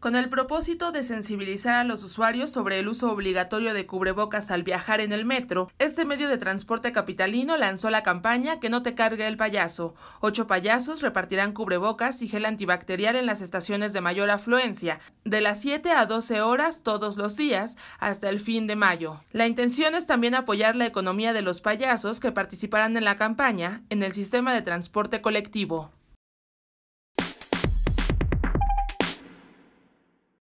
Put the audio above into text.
Con el propósito de sensibilizar a los usuarios sobre el uso obligatorio de cubrebocas al viajar en el metro, este medio de transporte capitalino lanzó la campaña Que no te cargue el payaso. Ocho payasos repartirán cubrebocas y gel antibacterial en las estaciones de mayor afluencia, de las 7 a 12 horas todos los días hasta el fin de mayo. La intención es también apoyar la economía de los payasos que participarán en la campaña en el sistema de transporte colectivo.